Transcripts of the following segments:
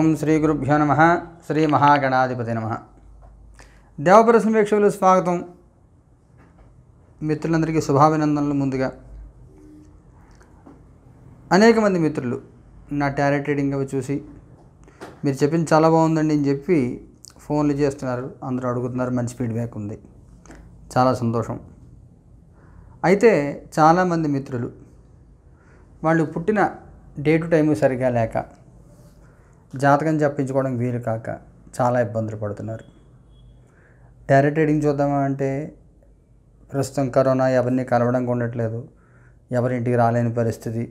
ఓం శ్రీ గురుభ్యో నమ శ్రీ మహాగణాధిపతి నమ దేవపరసం వీక్షకులు స్వాగతం మిత్రులందరికీ శుభాభినందనలు ముందుగా అనేక మంది మిత్రులు నా టారెట్ రీడింగ్ అవి చూసి మీరు చెప్పింది చాలా బాగుందండి అని చెప్పి ఫోన్లు చేస్తున్నారు అందరూ అడుగుతున్నారు మంచి ఫీడ్బ్యాక్ ఉంది చాలా సంతోషం అయితే చాలామంది మిత్రులు వాళ్ళు పుట్టిన డే టు టైము సరిగా లేక జాతకం చెప్పించుకోవడం వీలు కాక చాలా ఇబ్బందులు పడుతున్నారు డైరెక్ట్ రీడింగ్ చూద్దామంటే ప్రస్తుతం కరోనా ఎవరిని కలవడం ఉండట్లేదు ఎవరింటికి రాలేని పరిస్థితి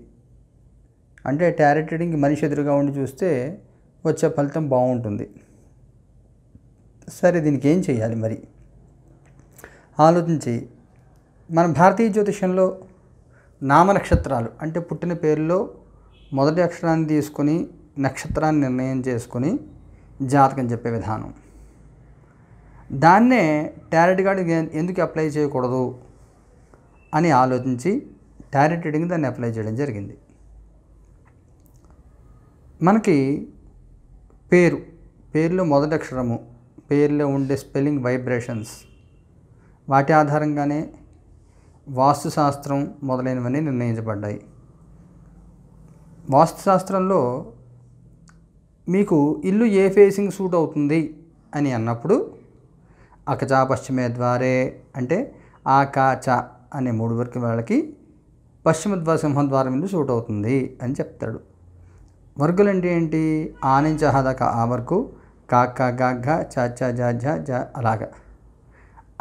అంటే టారెట్ రీడింగ్ మనిషి ఎదురుగా ఉండి చూస్తే వచ్చే ఫలితం బాగుంటుంది సరే దీనికి ఏం చేయాలి మరి ఆలోచించి మన భారతీయ జ్యోతిషంలో నామనక్షత్రాలు అంటే పుట్టిన పేరులో మొదటి అక్షరాన్ని తీసుకొని నక్షత్రాన్ని నిర్ణయం చేసుకుని జాతకం చెప్పే విధానం దాన్నే టారెట్ కార్డు ఎందుకు అప్లై చేయకూడదు అని ఆలోచించి టారెట్ రీడింగ్ దాన్ని అప్లై చేయడం జరిగింది మనకి పేరు పేరులో మొదటి అక్షరము పేరులో ఉండే స్పెల్లింగ్ వైబ్రేషన్స్ వాటి ఆధారంగానే వాస్తుశాస్త్రం మొదలైనవన్నీ నిర్ణయించబడ్డాయి వాస్తుశాస్త్రంలో మీకు ఇల్లు ఏ ఫేసింగ్ సూట్ అవుతుంది అని అన్నప్పుడు అకచా పశ్చిమే ద్వారే అంటే ఆ కాచ అనే మూడు వరకు వాళ్ళకి పశ్చిమ ద్వారసింహం ద్వారా ఇల్లు సూట్ అవుతుంది అని చెప్తాడు వర్గులు అంటే ఏంటి ఆ నుంచి అహదక ఆ వరకు కాక గాఘ చ చ జ జ జ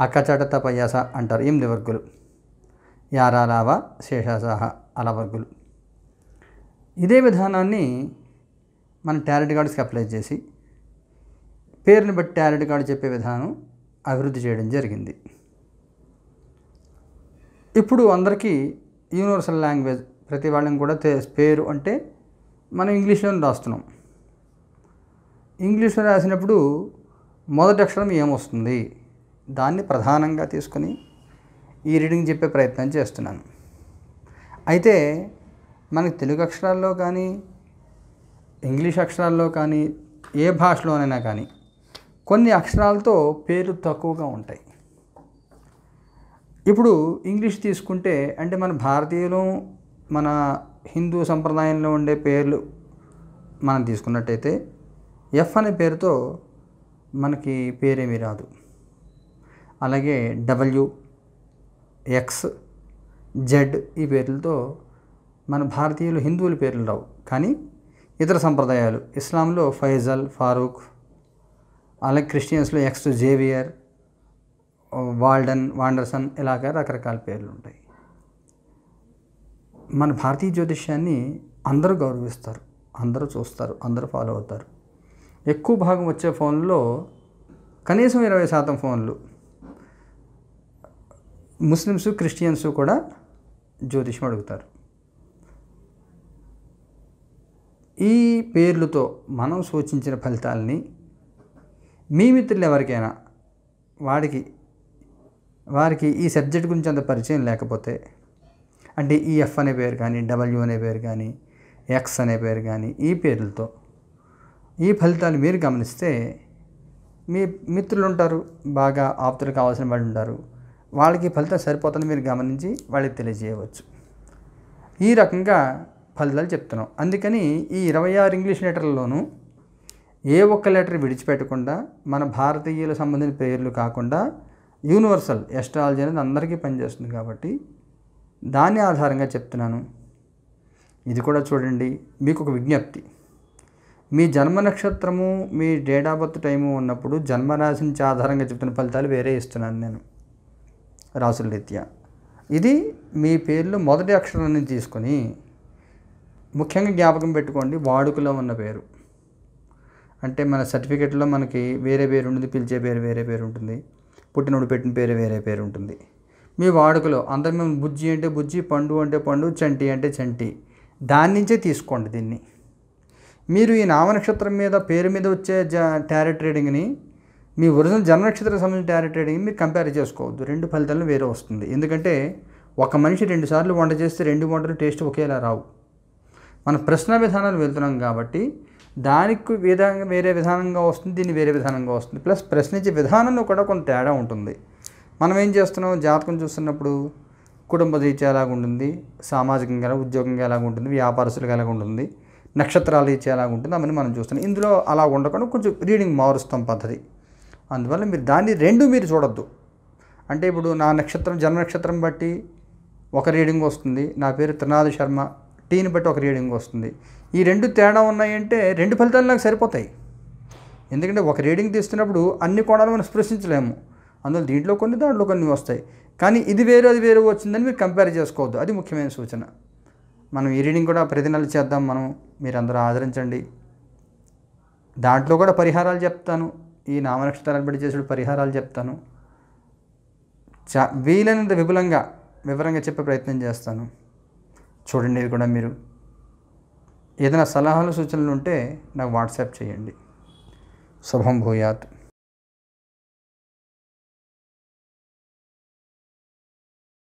అకచట తపయస అంటారు ఎనిమిది వర్గులు యారారావ శేషాసహ అల వర్గులు ఇదే విధానాన్ని మనం టాలెంట్ కార్డ్స్కి అప్లై చేసి పేరుని బట్టి టాలెంట్ కార్డు చెప్పే విధానం అభివృద్ధి చేయడం జరిగింది ఇప్పుడు అందరికీ యూనివర్సల్ లాంగ్వేజ్ ప్రతి వాళ్ళని కూడా పేరు అంటే మనం ఇంగ్లీష్లోనే రాస్తున్నాం ఇంగ్లీష్లో రాసినప్పుడు మొదటి అక్షరం ఏమొస్తుంది దాన్ని ప్రధానంగా తీసుకొని ఈ రీడింగ్ చెప్పే ప్రయత్నం చేస్తున్నాను అయితే మనకి తెలుగు అక్షరాల్లో కానీ ఇంగ్లీష్ అక్షరాల్లో కానీ ఏ భాషలోనైనా కానీ కొన్ని అక్షరాలతో పేర్లు తక్కువగా ఉంటాయి ఇప్పుడు ఇంగ్లీష్ తీసుకుంటే అంటే మన భారతీయులు మన హిందూ సంప్రదాయంలో ఉండే పేర్లు మనం తీసుకున్నట్టయితే ఎఫ్ అనే పేరుతో మనకి పేరేమీ రాదు అలాగే డబ్ల్యూ ఎక్స్ జెడ్ ఈ పేర్లతో మన భారతీయులు హిందువుల పేర్లు రావు కానీ ఇతర సంప్రదాయాలు ఇస్లాంలో ఫైజల్ ఫారూక్ అలాగే క్రిస్టియన్స్లో ఎక్స్ జేవియర్ వాల్డన్ వాండర్సన్ ఇలాగ రకరకాల పేర్లు ఉంటాయి మన భారతీయ జ్యోతిష్యాన్ని అందరూ గౌరవిస్తారు అందరూ చూస్తారు అందరూ ఫాలో అవుతారు ఎక్కువ భాగం వచ్చే ఫోన్లో కనీసం ఇరవై శాతం ఫోన్లు ముస్లిమ్స్ క్రిస్టియన్స్ కూడా జ్యోతిషం అడుగుతారు ఈ పేర్లతో మనం సూచించిన ఫలితాలని మీ మిత్రులు ఎవరికైనా వాడికి వారికి ఈ సబ్జెక్ట్ గురించి అంత పరిచయం లేకపోతే అంటే ఈ ఎఫ్ అనే పేరు కానీ డబ్ల్యూ అనే పేరు కానీ ఎక్స్ అనే పేరు కానీ ఈ పేర్లతో ఈ ఫలితాలు మీరు గమనిస్తే మీ మిత్రులు ఉంటారు బాగా ఆప్తులు కావాల్సిన వాళ్ళు ఉంటారు వాళ్ళకి ఫలితం సరిపోతుందని మీరు గమనించి వాళ్ళకి తెలియజేయవచ్చు ఈ రకంగా ఫలితాలు చెప్తున్నాం అందుకని ఈ ఇరవై ఆరు ఇంగ్లీష్ లెటర్లలోనూ ఏ ఒక్క లెటర్ విడిచిపెట్టకుండా మన భారతీయుల సంబంధించిన పేర్లు కాకుండా యూనివర్సల్ ఎస్ట్రాలజీ అనేది అందరికీ పనిచేస్తుంది కాబట్టి దాన్ని ఆధారంగా చెప్తున్నాను ఇది కూడా చూడండి మీకు ఒక విజ్ఞప్తి మీ జన్మ నక్షత్రము మీ డేట్ ఆఫ్ బర్త్ టైము ఉన్నప్పుడు జన్మరాశి నుంచి ఆధారంగా చెప్తున్న ఫలితాలు వేరే ఇస్తున్నాను నేను రాసుల రీత్యా ఇది మీ పేర్లు మొదటి అక్షరాన్ని తీసుకొని ముఖ్యంగా జ్ఞాపకం పెట్టుకోండి వాడుకలో ఉన్న పేరు అంటే మన సర్టిఫికెట్లో మనకి వేరే పేరు ఉంటుంది పిలిచే పేరు వేరే పేరు ఉంటుంది పుట్టినోడు పెట్టిన పేరు వేరే పేరు ఉంటుంది మీ వాడుకలో అందరు మేము బుజ్జి అంటే బుజ్జి పండు అంటే పండు చంటి అంటే చంటి దాని నుంచే తీసుకోండి దీన్ని మీరు ఈ నామనక్షత్రం మీద పేరు మీద వచ్చే జ ట్యారెట్ ట్రేడింగ్ని మీ ఒరిజినల్ జన్మనక్షత్రం సంబంధించిన ట్యారెట్ ట్రేడింగ్ని మీరు కంపేర్ చేసుకోవద్దు రెండు ఫలితాలు వేరే వస్తుంది ఎందుకంటే ఒక మనిషి రెండుసార్లు వంట చేస్తే రెండు వంటలు టేస్ట్ ఒకేలా రావు మనం ప్రశ్న విధానాలు వెళ్తున్నాం కాబట్టి దానికి విధంగా వేరే విధానంగా వస్తుంది దీన్ని వేరే విధానంగా వస్తుంది ప్లస్ ప్రశ్నించే విధానంలో కూడా కొంత తేడా ఉంటుంది మనం ఏం చేస్తున్నాం జాతకం చూస్తున్నప్పుడు కుటుంబ రీత్యా ఎలాగ ఉంటుంది సామాజికంగా ఎలా ఉద్యోగంగా ఎలాగ ఉంటుంది వ్యాపారస్తులుగా ఎలాగ ఉంటుంది నక్షత్రాలు రీత్యా ఎలాగ ఉంటుంది అవన్నీ మనం చూస్తున్నాం ఇందులో అలా ఉండకుండా కొంచెం రీడింగ్ మారుస్తాం పద్ధతి అందువల్ల మీరు దాన్ని రెండు మీరు చూడొద్దు అంటే ఇప్పుడు నా నక్షత్రం జన్మ నక్షత్రం బట్టి ఒక రీడింగ్ వస్తుంది నా పేరు త్రినాథ శర్మ టీని బట్టి ఒక రీడింగ్ వస్తుంది ఈ రెండు తేడా ఉన్నాయంటే రెండు ఫలితాలు నాకు సరిపోతాయి ఎందుకంటే ఒక రీడింగ్ తీస్తున్నప్పుడు అన్ని కోణాలు మనం స్పృశించలేము అందులో దీంట్లో కొన్ని దాంట్లో కొన్ని వస్తాయి కానీ ఇది వేరు అది వేరు వచ్చిందని మీరు కంపేర్ చేసుకోవద్దు అది ముఖ్యమైన సూచన మనం ఈ రీడింగ్ కూడా ప్రతి నెల చేద్దాం మనం మీరందరూ ఆదరించండి దాంట్లో కూడా పరిహారాలు చెప్తాను ఈ నామనక్షత్రాలు బట్టి చేసే పరిహారాలు చెప్తాను చ వీలైనంత విపులంగా వివరంగా చెప్పే ప్రయత్నం చేస్తాను చూడండి ఇది కూడా మీరు ఏదైనా సలహాలు సూచనలు ఉంటే నాకు వాట్సాప్ చేయండి శుభం భూయాత్